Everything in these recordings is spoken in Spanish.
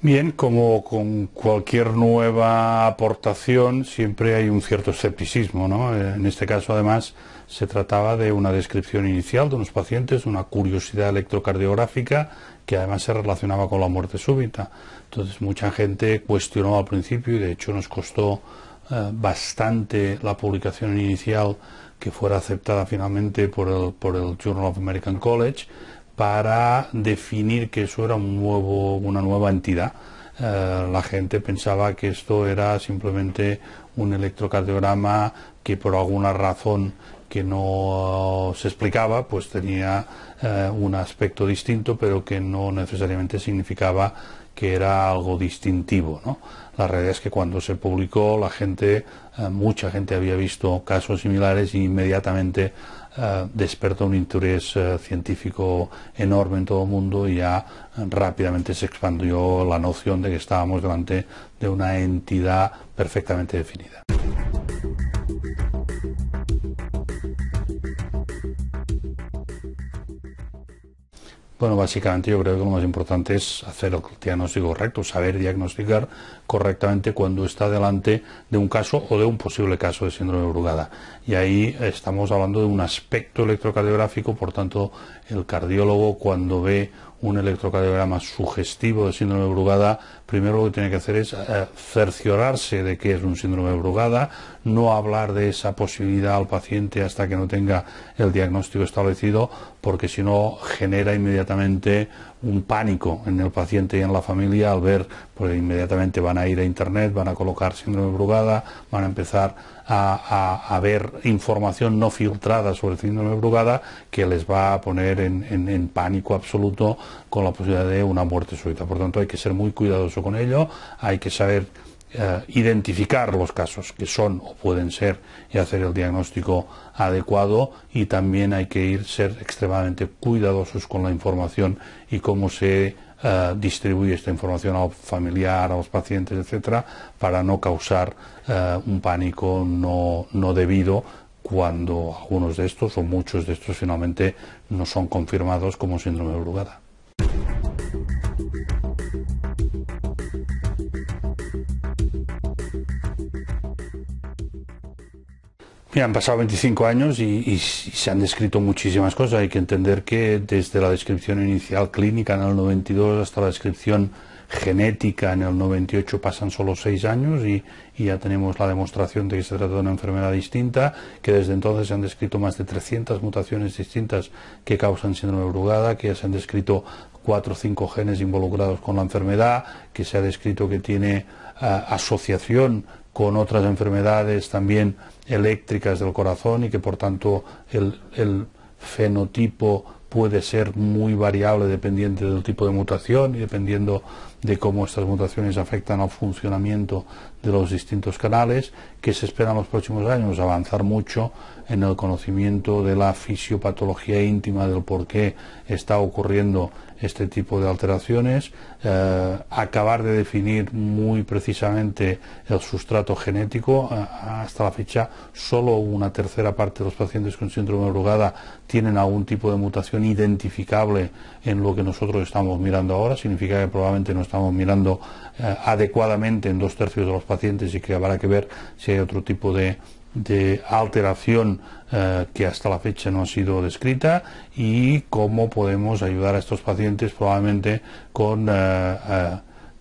Bien, como con cualquier nueva aportación, siempre hay un cierto escepticismo, ¿no? Eh, en este caso, además, se trataba de una descripción inicial de unos pacientes, una curiosidad electrocardiográfica que además se relacionaba con la muerte súbita. Entonces, mucha gente cuestionó al principio y de hecho nos costó eh, bastante la publicación inicial que fuera aceptada finalmente por el Journal of American College para definir que eso era un nuevo, una nueva entidad. Eh, la gente pensaba que esto era simplemente un electrocardiograma que por alguna razón que no eh, se explicaba, pues tenía eh, un aspecto distinto, pero que no necesariamente significaba que era algo distintivo. ¿no? La realidad es que cuando se publicó, la gente, mucha gente había visto casos similares e inmediatamente eh, despertó un interés eh, científico enorme en todo el mundo y ya eh, rápidamente se expandió la noción de que estábamos delante de una entidad perfectamente definida. Bueno, básicamente yo creo que lo más importante es hacer el diagnóstico correcto, saber diagnosticar correctamente cuando está delante de un caso o de un posible caso de síndrome de Brugada. Y ahí estamos hablando de un aspecto electrocardiográfico, por tanto, el cardiólogo cuando ve un electrocardiograma sugestivo de síndrome de Brugada, primero lo que tiene que hacer es eh, cerciorarse de que es un síndrome de Brugada, no hablar de esa posibilidad al paciente hasta que no tenga el diagnóstico establecido, porque si no genera inmediatamente un pánico en el paciente y en la familia al ver, pues inmediatamente van a ir a internet, van a colocar síndrome de Brugada, van a empezar a, ver información no filtrada sobre síndrome de Brugada que les va a poner en pánico absoluto con la posibilidad de una muerte súbita. Por tanto, hay que ser muy cuidadoso con ello, hay que saber eh, identificar los casos que son o pueden ser y hacer el diagnóstico adecuado y también hay que ir ser extremadamente cuidadosos con la información y cómo se eh, distribuye esta información al familiar, a los pacientes, etcétera, para no causar eh, un pánico no, no debido cuando algunos de estos o muchos de estos finalmente no son confirmados como síndrome de Brugada. han pasado 25 años y, se han descrito muchísimas cosas. Hay que entender que desde la descripción inicial clínica en el 92 hasta la descripción genética en el 98 pasan solo 6 años y, ya tenemos la demostración de que se trata de una enfermedad distinta, que desde entonces se han descrito más de 300 mutaciones distintas que causan síndrome de Brugada, que ya se han descrito cuatro o cinco genes involucrados con la enfermedad, que se ha descrito que tiene ah, asociación con otras enfermedades también eléctricas del corazón y que por tanto el, fenotipo puede ser muy variable dependiente del tipo de mutación y dependiendo de cómo estas mutaciones afectan al funcionamiento de los distintos canales, que se espera en los próximos años avanzar mucho en el conocimiento de la fisiopatología íntima del por qué está ocurriendo este tipo de alteraciones, eh, acabar de definir muy precisamente el sustrato genético. Eh, hasta la fecha, solo una tercera parte de los pacientes con síndrome de Brugada tienen algún tipo de mutación identificable en lo que nosotros estamos mirando ahora. Significa que probablemente no estamos mirando eh, adecuadamente en dos tercios de los pacientes y que habrá que ver si hay otro tipo de, alteración eh, que hasta la fecha no ha sido descrita y cómo podemos ayudar a estos pacientes probablemente con eh,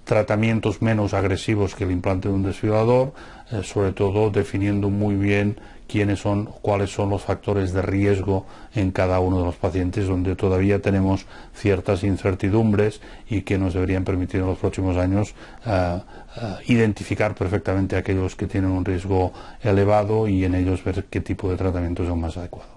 tratamientos menos agresivos que el implante de un desfilador, eh, sobre todo definiendo muy bien quiénes son, cuáles son los factores de riesgo en cada uno de los pacientes, donde todavía tenemos ciertas incertidumbres y que nos deberían permitir en los próximos años eh, eh, identificar perfectamente aquellos que tienen un riesgo elevado y en ellos ver qué tipo de tratamiento son más adecuados.